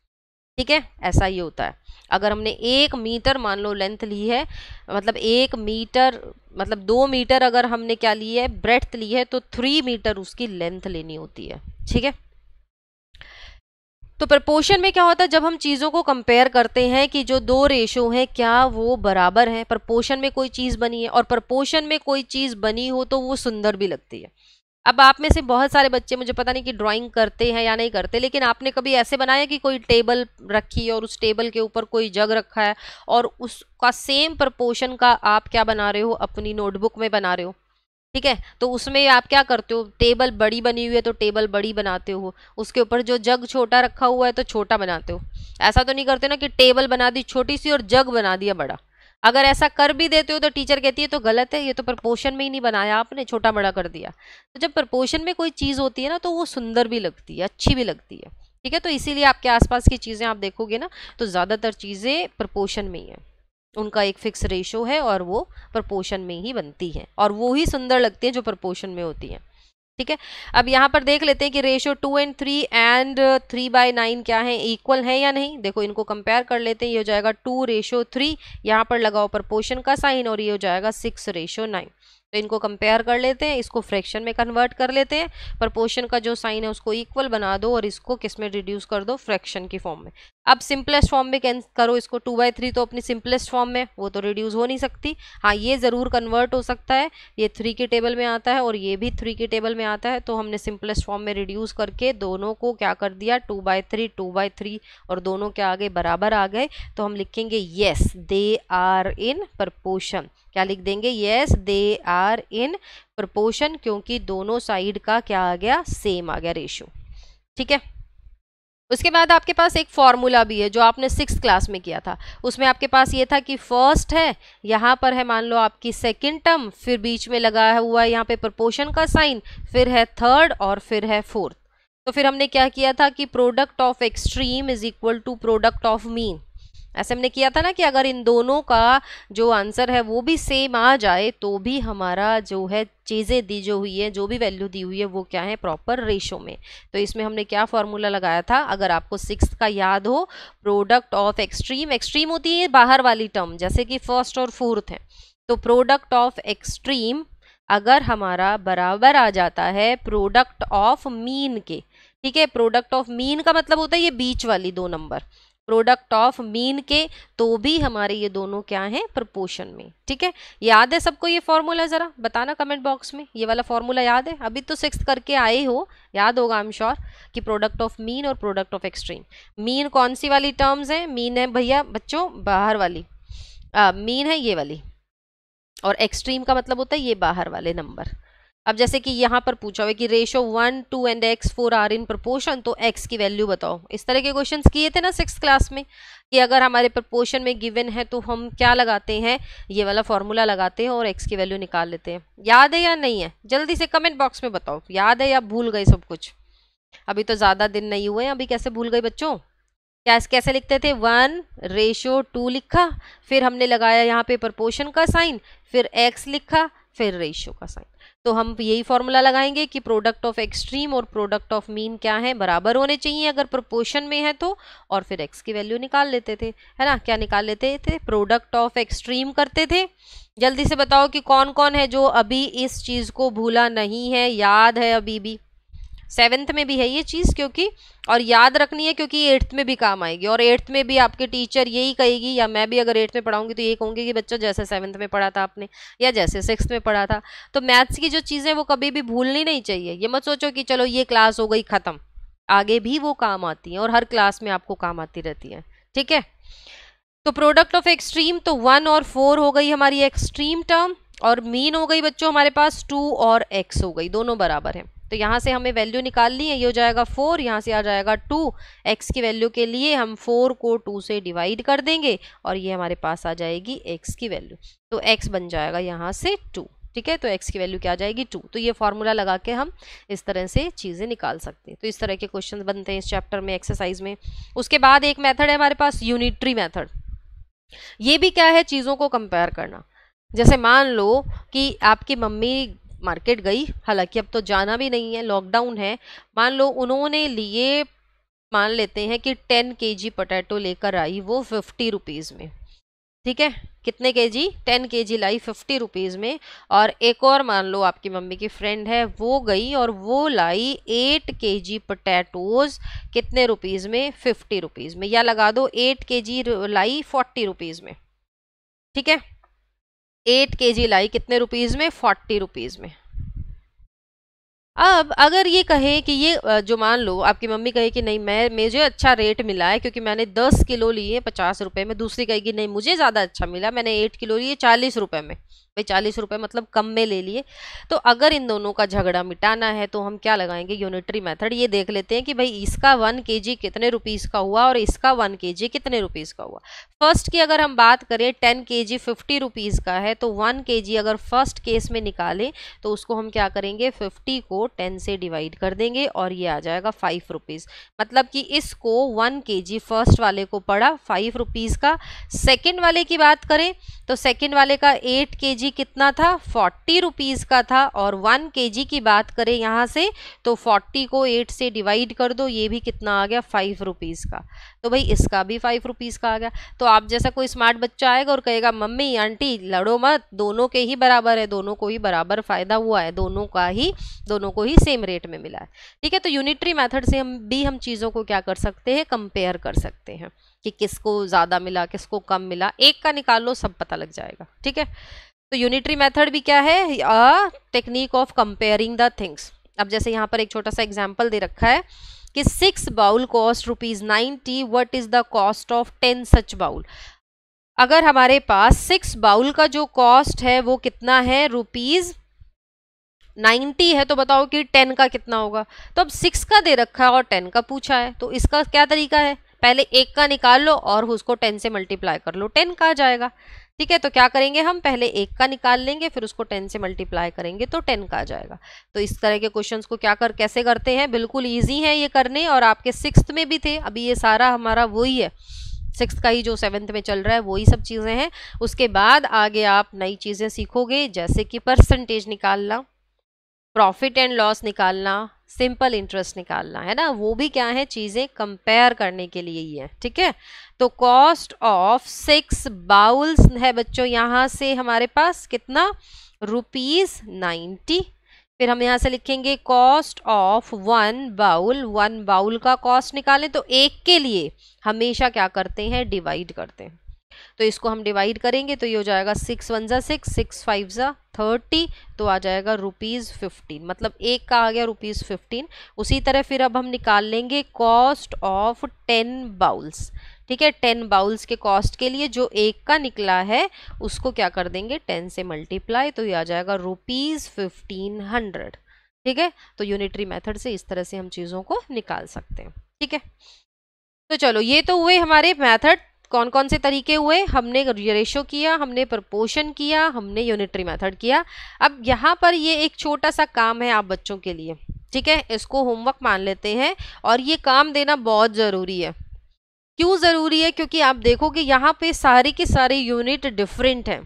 ठीक है ऐसा ही होता है अगर हमने एक मीटर मान लो लेंथ ली है मतलब एक मीटर मतलब दो मीटर अगर हमने क्या ली है ब्रेथ ली है तो थ्री मीटर उसकी लेंथ लेनी होती है ठीक है तो प्रपोशन में क्या होता है जब हम चीज़ों को कंपेयर करते हैं कि जो दो रेशो हैं क्या वो बराबर हैं प्रपोशन में कोई चीज़ बनी है और प्रपोशन में कोई चीज़ बनी हो तो वो सुंदर भी लगती है अब आप में से बहुत सारे बच्चे मुझे पता नहीं कि ड्राइंग करते हैं या नहीं करते लेकिन आपने कभी ऐसे बनाया कि कोई टेबल रखी और उस टेबल के ऊपर कोई जग रखा है और उसका सेम प्रपोर्शन का आप क्या बना रहे हो अपनी नोटबुक में बना रहे हो ठीक है तो उसमें आप क्या करते हो टेबल बड़ी बनी हुई है तो टेबल बड़ी बनाते हो उसके ऊपर जो जग छोटा रखा हुआ है तो छोटा बनाते हो ऐसा तो नहीं करते ना कि टेबल बना दी छोटी सी और जग बना दिया बड़ा अगर ऐसा कर भी देते हो तो टीचर कहती है तो गलत है ये तो प्रपोशन में ही नहीं बनाया आपने छोटा बड़ा कर दिया तो जब प्रपोशन में कोई चीज़ होती है ना तो वो सुंदर भी लगती है अच्छी भी लगती है ठीक है तो इसीलिए आपके आसपास की चीज़ें आप देखोगे ना तो ज़्यादातर चीज़ें प्रपोशन में ही हैं उनका एक फिक्स रेशो है और वो प्रपोशन में ही बनती हैं और वो ही सुंदर लगती हैं जो प्रपोशन में होती हैं ठीक है अब यहाँ पर देख लेते हैं कि ratio two and three and three by nine क्या है इक्वल है या नहीं देखो इनको कंपेयर कर लेते हैं ये हो जाएगा टू रेशो थ्री यहाँ पर लगाओ प्रपोशन का साइन और ये हो जाएगा सिक्स रेशो नाइन तो इनको कंपेयर कर लेते हैं इसको फ्रैक्शन में कन्वर्ट कर लेते हैं प्रपोशन का जो साइन है उसको इक्वल बना दो और इसको किस में रिड्यूस कर दो फ्रैक्शन की फॉर्म में अब सिंपलेस्ट फॉर्म में कैंस करो इसको टू बाई थ्री तो अपनी सिंपलेस्ट फॉर्म में वो तो रिड्यूस हो नहीं सकती हाँ ये ज़रूर कन्वर्ट हो सकता है ये थ्री के टेबल में आता है और ये भी थ्री के टेबल में आता है तो हमने सिंपलेस्ट फॉर्म में रिड्यूस करके दोनों को क्या कर दिया two by three two by three और दोनों के आगे बराबर आ गए तो हम लिखेंगे yes they are in proportion क्या लिख देंगे yes they are in proportion क्योंकि दोनों साइड का क्या आ गया सेम आ गया रेशो ठीक है उसके बाद आपके पास एक फॉर्मूला भी है जो आपने सिक्स क्लास में किया था उसमें आपके पास ये था कि फर्स्ट है यहाँ पर है मान लो आपकी सेकेंड टर्म फिर बीच में लगा हुआ है यहाँ पे प्रपोशन का साइन फिर है थर्ड और फिर है फोर्थ तो फिर हमने क्या किया था कि product of extreme is equal to product of mean ऐसे हमने किया था ना कि अगर इन दोनों का जो आंसर है वो भी सेम आ जाए तो भी हमारा जो है चीज़ें दी जो हुई है जो भी वैल्यू दी हुई है वो क्या है प्रॉपर रेशो में तो इसमें हमने क्या फॉर्मूला लगाया था अगर आपको सिक्स का याद हो प्रोडक्ट ऑफ एक्सट्रीम एक्सट्रीम होती है बाहर वाली टर्म जैसे कि फर्स्ट और फोर्थ है तो प्रोडक्ट ऑफ एक्सट्रीम अगर हमारा बराबर आ जाता है प्रोडक्ट ऑफ मीन के ठीक है प्रोडक्ट ऑफ मीन का मतलब होता है ये बीच वाली दो नंबर प्रोडक्ट ऑफ मीन के तो भी हमारे ये दोनों क्या हैं प्रपोशन में ठीक है याद है सबको ये फॉर्मूला ज़रा बताना कमेंट बॉक्स में ये वाला फॉर्मूला याद है अभी तो सिक्स करके आए हो याद होगा आई एम श्योर कि प्रोडक्ट ऑफ मीन और प्रोडक्ट ऑफ एक्सट्रीम मीन कौन सी वाली टर्म्स हैं मीन है भैया बच्चों बाहर वाली मीन है ये वाली और एक्सट्रीम का मतलब होता है ये बाहर वाले नंबर अब जैसे कि यहाँ पर पूछा हुआ है कि ratio one two and x four are in proportion तो एक्स की वैल्यू बताओ इस तरह के क्वेश्चन किए थे ना सिक्स क्लास में कि अगर हमारे प्रपोर्शन में गिवन है तो हम क्या लगाते हैं ये वाला फॉर्मूला लगाते हैं और एक्स की वैल्यू निकाल लेते हैं याद है या नहीं है जल्दी से कमेंट बॉक्स में बताओ याद है या भूल गए सब कुछ अभी तो ज़्यादा दिन नहीं हुए अभी कैसे भूल गए बच्चों क्या कैसे लिखते थे वन रेशो टू लिखा फिर हमने लगाया यहाँ पे प्रपोर्शन का साइन फिर एक्स लिखा फिर रेशो का साइन तो हम यही फॉर्मूला लगाएंगे कि प्रोडक्ट ऑफ एक्सट्रीम और प्रोडक्ट ऑफ मीन क्या है बराबर होने चाहिए अगर प्रोपोर्शन में है तो और फिर एक्स की वैल्यू निकाल लेते थे है ना क्या निकाल लेते थे प्रोडक्ट ऑफ एक्सट्रीम करते थे जल्दी से बताओ कि कौन कौन है जो अभी इस चीज़ को भूला नहीं है याद है अभी भी सेवन्थ में भी है ये चीज़ क्योंकि और याद रखनी है क्योंकि ये एट्थ में भी काम आएगी और एट्थ में भी आपके टीचर यही कहेगी या मैं भी अगर एट्थ में पढ़ाऊंगी तो ये कहूँगी कि बच्चों जैसे सेवन्थ में पढ़ा था आपने या जैसे सिक्स में पढ़ा था तो मैथ्स की जो चीज़ें वो कभी भी भूलनी नहीं चाहिए ये मत सोचो कि चलो ये क्लास हो गई ख़त्म आगे भी वो काम आती हैं और हर क्लास में आपको काम आती रहती है ठीक है तो प्रोडक्ट ऑफ एक्सट्रीम तो वन और फोर हो गई हमारी एक्सट्रीम टर्म और मीन हो गई बच्चों हमारे पास टू और एक्स हो गई दोनों बराबर हैं तो यहाँ से हमें वैल्यू निकालनी है ये हो जाएगा फोर यहाँ से आ जाएगा टू एक्स की वैल्यू के लिए हम फोर को टू से डिवाइड कर देंगे और ये हमारे पास आ जाएगी एक्स की वैल्यू तो एक्स बन जाएगा यहाँ से टू ठीक है तो एक्स की वैल्यू क्या आ जाएगी टू तो ये फार्मूला लगा के हम इस तरह से चीज़ें निकाल सकते हैं तो इस तरह के क्वेश्चन बनते हैं इस चैप्टर में एक्सरसाइज में उसके बाद एक मेथड है हमारे पास यूनिट्री मेथड ये भी क्या है चीज़ों को कंपेयर करना जैसे मान लो कि आपकी मम्मी मार्केट गई हालांकि अब तो जाना भी नहीं है लॉकडाउन है मान लो उन्होंने लिए मान लेते हैं कि टेन के जी पोटैटो लेकर आई वो फिफ्टी रुपीज़ में ठीक है कितने के जी टेन के जी लाई फिफ्टी रुपीज़ में और एक और मान लो आपकी मम्मी की फ्रेंड है वो गई और वो लाई एट के जी पटैटोज़ कितने रुपीज़ में फिफ्टी रुपीज़ में या लगा दो एट के जी लाई फोर्टी रुपीज़ में ठीक है एट के जी लाई कितने रुपीज़ में फोर्टी रुपीज़ में अब अगर ये कहे कि ये जो मान लो आपकी मम्मी कहे कि नहीं मैं मुझे अच्छा रेट मिला है क्योंकि मैंने दस किलो लिए पचास रुपये में दूसरी कहेगी नहीं मुझे ज़्यादा अच्छा मिला मैंने एट किलो लिए चालीस रुपए में पे चालीस रुपये मतलब कम में ले लिए तो अगर इन दोनों का झगड़ा मिटाना है तो हम क्या लगाएंगे यूनिटरी मेथड ये देख लेते हैं कि भाई इसका वन के कितने रुपीज़ का हुआ और इसका वन के कितने रुपीज़ का हुआ फर्स्ट की अगर हम बात करें टेन के जी फिफ्टी रुपीज़ का है तो वन के अगर फर्स्ट केस में निकालें तो उसको हम क्या करेंगे फिफ्टी को टेन से डिवाइड कर देंगे और ये आ जाएगा फाइव रुपीज़ मतलब कि इसको वन के फर्स्ट वाले को पड़ा फाइव रुपीज़ का सेकेंड वाले की बात करें तो सेकेंड वाले का एट के केजी कितना था फोर्टी रुपीज़ का था और वन केजी की बात करें यहाँ से तो फोर्टी को एट से डिवाइड कर दो ये भी कितना आ गया फाइव रुपीज़ का तो भाई इसका भी फाइव रुपीज़ का आ गया तो आप जैसा कोई स्मार्ट बच्चा आएगा और कहेगा मम्मी आंटी लड़ो मत दोनों के ही बराबर है दोनों को ही बराबर फ़ायदा हुआ है दोनों का ही दोनों को ही सेम रेट में मिला है ठीक है तो यूनिटरी मैथड से हम भी हम चीज़ों को क्या कर सकते हैं कंपेयर कर सकते हैं कि किसको ज़्यादा मिला किसको कम मिला एक का निकाल लो सब पता लग जाएगा ठीक है तो यूनिटरी मेथड भी क्या है a technique of comparing the things अब जैसे यहाँ पर एक छोटा सा एग्जाम्पल दे रखा है कि six bowl cost rupees ninety what is the cost of ten such bowl अगर हमारे पास सिक्स बाउल का जो कॉस्ट है वो कितना है रुपीज़ नाइन्टी है तो बताओ कि टेन का कितना होगा तो अब सिक्स का दे रखा है और टेन का पूछा है तो इसका क्या तरीका है पहले एक का निकाल लो और उसको टेन से मल्टीप्लाई कर लो टेन का जाएगा ठीक है तो क्या करेंगे हम पहले एक का निकाल लेंगे फिर उसको टेन से मल्टीप्लाई करेंगे तो टेन का आ जाएगा तो इस तरह के क्वेश्चन को क्या कर कैसे करते हैं बिल्कुल ईजी है ये करने और आपके सिक्स में भी थे अभी ये सारा हमारा वही है सिक्स का ही जो सेवन्थ में चल रहा है वही सब चीज़ें हैं उसके बाद आगे आप नई चीज़ें सीखोगे जैसे कि परसेंटेज निकालना प्रॉफिट एंड लॉस निकालना सिंपल इंटरेस्ट निकालना है ना वो भी क्या है चीज़ें कंपेयर करने के लिए ही है ठीक है तो कॉस्ट ऑफ सिक्स बाउल्स है बच्चों यहाँ से हमारे पास कितना रुपीज़ नाइन्टी फिर हम यहाँ से लिखेंगे cost of one bowl one bowl का कॉस्ट निकालें तो एक के लिए हमेशा क्या करते हैं डिवाइड करते हैं तो इसको हम डिवाइड करेंगे तो ये हो जाएगा सिक्स वन ज़ा सिक्स सिक्स फाइव ज़ा थर्टी तो आ जाएगा रुपीज़ फिफ्टीन मतलब एक का आ गया रुपीज़ फिफ्टीन उसी तरह फिर अब हम निकाल लेंगे कॉस्ट ऑफ टेन बाउल्स ठीक है टेन बाउल्स के कॉस्ट के लिए जो एक का निकला है उसको क्या कर देंगे टेन से मल्टीप्लाई तो ये आ जाएगा रुपीज़ फिफ्टीन हंड्रेड ठीक है तो यूनिटरी मेथड से इस तरह से हम चीज़ों को निकाल सकते हैं ठीक है तो चलो ये तो हुए हमारे मेथड कौन कौन से तरीके हुए हमने रेशो किया हमने प्रपोशन किया हमने यूनिटरी मेथड किया अब यहाँ पर ये एक छोटा सा काम है आप बच्चों के लिए ठीक है इसको होमवर्क मान लेते हैं और ये काम देना बहुत ज़रूरी है क्यों ज़रूरी है क्योंकि आप देखोगे यहाँ पे सारे के सारे यूनिट डिफरेंट हैं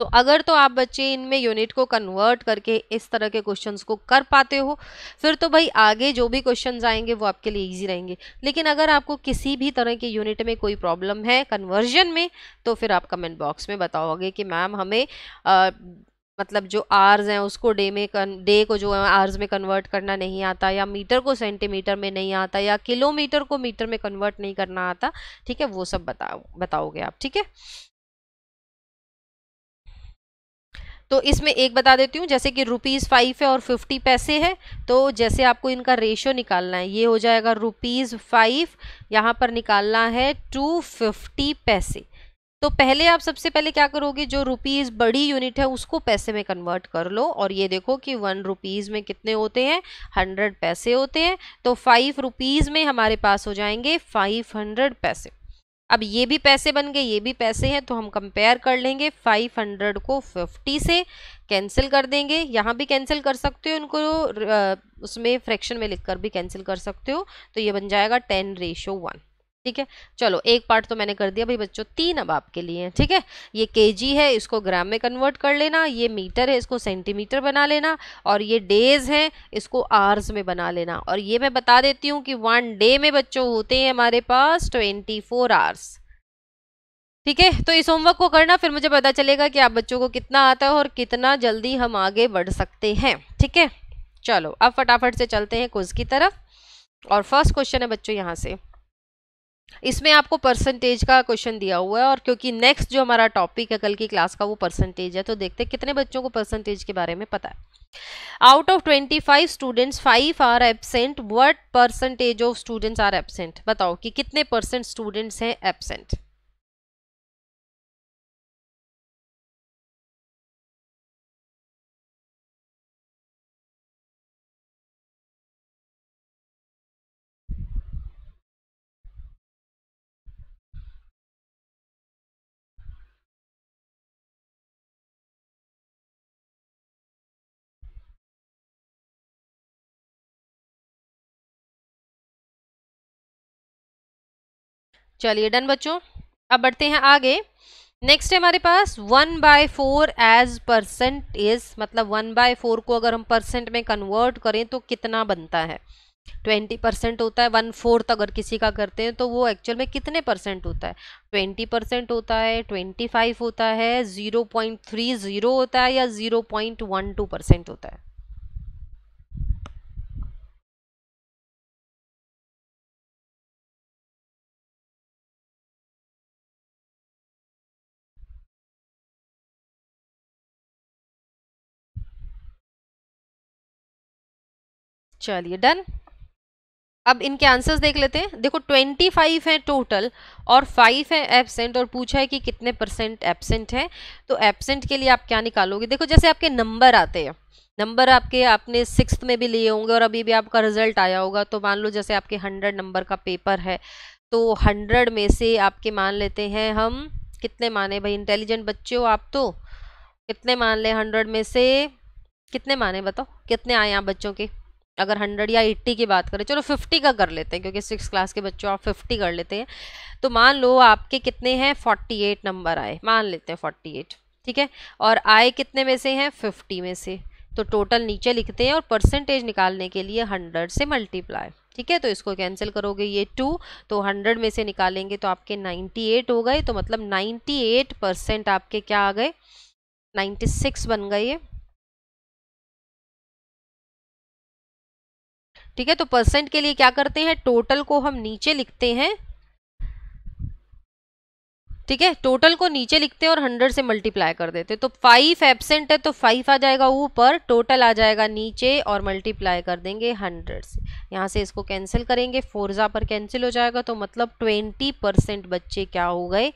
तो अगर तो आप बच्चे इनमें यूनिट को कन्वर्ट करके इस तरह के क्वेश्चंस को कर पाते हो फिर तो भाई आगे जो भी क्वेश्चंस आएंगे वो आपके लिए इजी रहेंगे लेकिन अगर आपको किसी भी तरह के यूनिट में कोई प्रॉब्लम है कन्वर्जन में तो फिर आप कमेंट बॉक्स में बताओगे कि मैम हमें आ, मतलब जो आर्स हैं उसको डे में डे को जो है आर्स में कन्वर्ट करना नहीं आता या मीटर को सेंटीमीटर में नहीं आता या किलोमीटर को मीटर में कन्वर्ट नहीं करना आता ठीक है वो सब बताओ बताओगे आप ठीक है तो इसमें एक बता देती हूँ जैसे कि रुपीज़ फाइव है और फिफ्टी पैसे है तो जैसे आपको इनका रेशियो निकालना है ये हो जाएगा रुपीज़ फाइव यहाँ पर निकालना है टू फिफ्टी पैसे तो पहले आप सबसे पहले क्या करोगे जो रुपीज़ बड़ी यूनिट है उसको पैसे में कन्वर्ट कर लो और ये देखो कि वन रुपीज़ में कितने होते हैं हंड्रेड पैसे होते हैं तो फाइव रुपीज़ में हमारे पास हो जाएंगे फाइव हंड्रेड पैसे अब ये भी पैसे बन गए ये भी पैसे हैं तो हम कंपेयर कर लेंगे 500 को 50 से कैंसिल कर देंगे यहाँ भी कैंसिल कर सकते हो उनको उसमें फ्रैक्शन में लिखकर भी कैंसिल कर सकते हो तो ये बन जाएगा टेन रेशो वन ठीक है चलो एक पार्ट तो मैंने कर दिया भाई बच्चों तीन अब आपके लिए हैं ठीक है ये केजी है इसको ग्राम में कन्वर्ट कर लेना ये मीटर है इसको सेंटीमीटर बना लेना और ये डेज है इसको आवर्स में बना लेना और ये मैं बता देती हूँ कि वन डे में बच्चों होते हैं हमारे पास ट्वेंटी फोर आवर्स ठीक है तो इस होमवर्क को करना फिर मुझे पता चलेगा कि आप बच्चों को कितना आता है और कितना जल्दी हम आगे बढ़ सकते हैं ठीक है चलो अब फटाफट से चलते हैं कुछ की तरफ और फर्स्ट क्वेश्चन है बच्चों यहाँ से इसमें आपको परसेंटेज का क्वेश्चन दिया हुआ है और क्योंकि नेक्स्ट जो हमारा टॉपिक है कल की क्लास का वो परसेंटेज है तो देखते हैं कितने बच्चों को परसेंटेज के बारे में पता है out of twenty five students five are absent what percentage of students are absent बताओ कि कितने परसेंट स्टूडेंट्स हैं एबसेंट चलिए डन बच्चों अब बढ़ते हैं आगे नेक्स्ट है हमारे पास one by four as percent is मतलब वन बाय फोर को अगर हम परसेंट में कन्वर्ट करें तो कितना बनता है ट्वेंटी परसेंट होता है वन फोर्थ अगर किसी का करते हैं तो वो एक्चुअल में कितने परसेंट होता है ट्वेंटी परसेंट होता है ट्वेंटी फाइव होता है ज़ीरो पॉइंट थ्री ज़ीरो होता है या zero point one two percent होता है चलिए डन अब इनके आंसर्स देख लेते हैं देखो 25 है टोटल और 5 है एबसेंट और पूछा है कि कितने परसेंट एबसेंट है तो एबसेंट के लिए आप क्या निकालोगे देखो जैसे आपके नंबर आते हैं नंबर आपके आपने सिक्स में भी लिए होंगे और अभी भी आपका रिजल्ट आया होगा तो मान लो जैसे आपके हंड्रेड नंबर का पेपर है तो हंड्रेड में से आपके मान लेते हैं हम कितने माने भाई इंटेलिजेंट बच्चे हो आप तो कितने मान लें हंड्रेड में से कितने माने बताओ कितने आए आप बच्चों के अगर हंड्रेड या एट्टी की बात करें चलो फिफ्टी का कर लेते हैं क्योंकि सिक्स क्लास के बच्चों आप फिफ्टी कर लेते हैं तो मान लो आपके कितने हैं फोर्टी एट नंबर आए मान लेते हैं फोर्टी एट ठीक है और आए कितने में से हैं फिफ्टी में से तो टोटल नीचे लिखते हैं और परसेंटेज निकालने के लिए हंड्रेड से मल्टीप्लाई ठीक है तो इसको कैंसिल करोगे ये टू तो हंड्रेड में से निकालेंगे तो आपके नाइन्टी एट हो गए तो मतलब नाइन्टी एट परसेंट आपके क्या आ गए नाइन्टी सिक्स बन गए ठीक है तो परसेंट के लिए क्या करते हैं टोटल को हम नीचे लिखते हैं ठीक है टोटल को नीचे लिखते हैं और हंड्रेड से मल्टीप्लाई कर देते हैं तो फाइव एबसेंट है तो फाइव आ जाएगा ऊपर टोटल आ जाएगा नीचे और मल्टीप्लाई कर देंगे हंड्रेड से यहाँ से इसको कैंसिल करेंगे फोरजा पर कैंसिल हो जाएगा तो मतलब ट्वेंटी परसेंट बच्चे क्या हो गए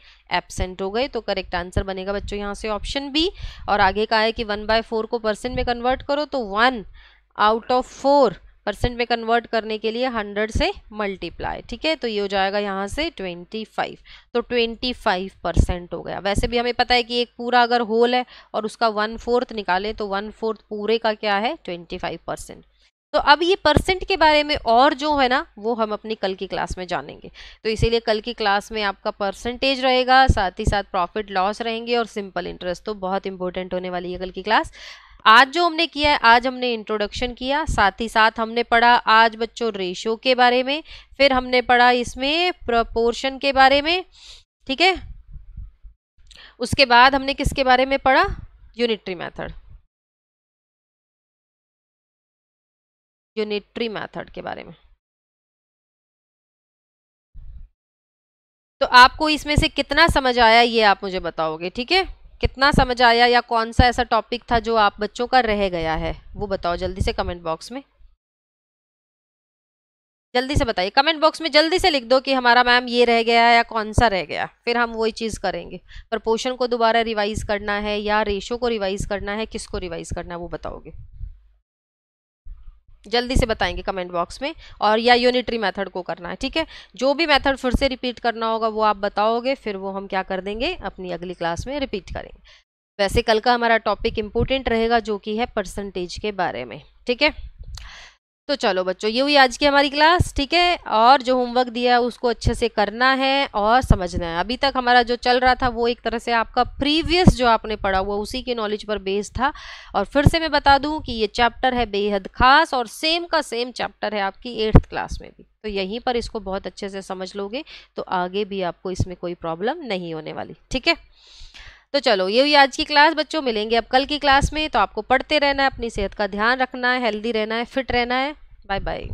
एबसेंट हो गए तो करेक्ट आंसर बनेगा बच्चों यहाँ से ऑप्शन बी और आगे का है कि वन बाय फोर को परसेंट में कन्वर्ट करो तो one out of four percent में कन्वर्ट करने के लिए हंड्रेड से मल्टीप्लाई ठीक है तो ये हो जाएगा यहाँ से ट्वेंटी फाइव तो ट्वेंटी फाइव परसेंट हो गया वैसे भी हमें पता है कि एक पूरा अगर होल है और उसका वन फोर्थ निकालें तो वन फोर्थ पूरे का क्या है ट्वेंटी फाइव परसेंट तो अब ये परसेंट के बारे में और जो है ना वो हम अपनी कल की क्लास में जानेंगे तो इसीलिए कल की क्लास में आपका परसेंटेज रहेगा साथ ही साथ प्रॉफिट लॉस रहेंगे और सिंपल इंटरेस्ट तो बहुत इंपॉर्टेंट होने वाली है कल की क्लास आज जो हमने किया है आज हमने इंट्रोडक्शन किया साथ ही साथ हमने पढ़ा आज बच्चों रेशो के बारे में फिर हमने पढ़ा इसमें प्रपोर्शन के बारे में ठीक है उसके बाद हमने किसके बारे में पढ़ा यूनिट्री मैथड यूनिट्री मैथड के बारे में तो आपको इसमें से कितना समझ आया ये आप मुझे बताओगे ठीक है कितना समझ आया या कौन सा ऐसा टॉपिक था जो आप बच्चों का रह गया है वो बताओ जल्दी से कमेंट बॉक्स में जल्दी से बताइए कमेंट बॉक्स में जल्दी से लिख दो कि हमारा मैम ये रह गया या कौन सा रह गया फिर हम वही चीज़ करेंगे प्रपोशन को दोबारा रिवाइज़ करना है या रेशो को रिवाइज़ करना है किसको रिवाइज़ करना है वो बताओगे जल्दी से बताएंगे कमेंट बॉक्स में और या यूनिटरी मेथड को करना है ठीक है जो भी मेथड फिर से रिपीट करना होगा वो आप बताओगे फिर वो हम क्या कर देंगे अपनी अगली क्लास में रिपीट करेंगे वैसे कल का हमारा टॉपिक इम्पोर्टेंट रहेगा जो कि है परसेंटेज के बारे में ठीक है तो चलो बच्चों ये हुई आज की हमारी क्लास ठीक है और जो होमवर्क दिया है उसको अच्छे से करना है और समझना है अभी तक हमारा जो चल रहा था वो एक तरह से आपका प्रीवियस जो आपने पढ़ा हुआ उसी के नॉलेज पर बेस्ड था और फिर से मैं बता दूं कि ये चैप्टर है बेहद खास और सेम का सेम चैप्टर है आपकी एट्थ क्लास में भी तो यहीं पर इसको बहुत अच्छे से समझ लोगे तो आगे भी आपको इसमें कोई प्रॉब्लम नहीं होने वाली ठीक है तो चलो ये हुई आज की क्लास बच्चों मिलेंगे अब कल की क्लास में तो आपको पढ़ते रहना है अपनी सेहत का ध्यान रखना है हेल्दी रहना है फिट रहना है बाय बाय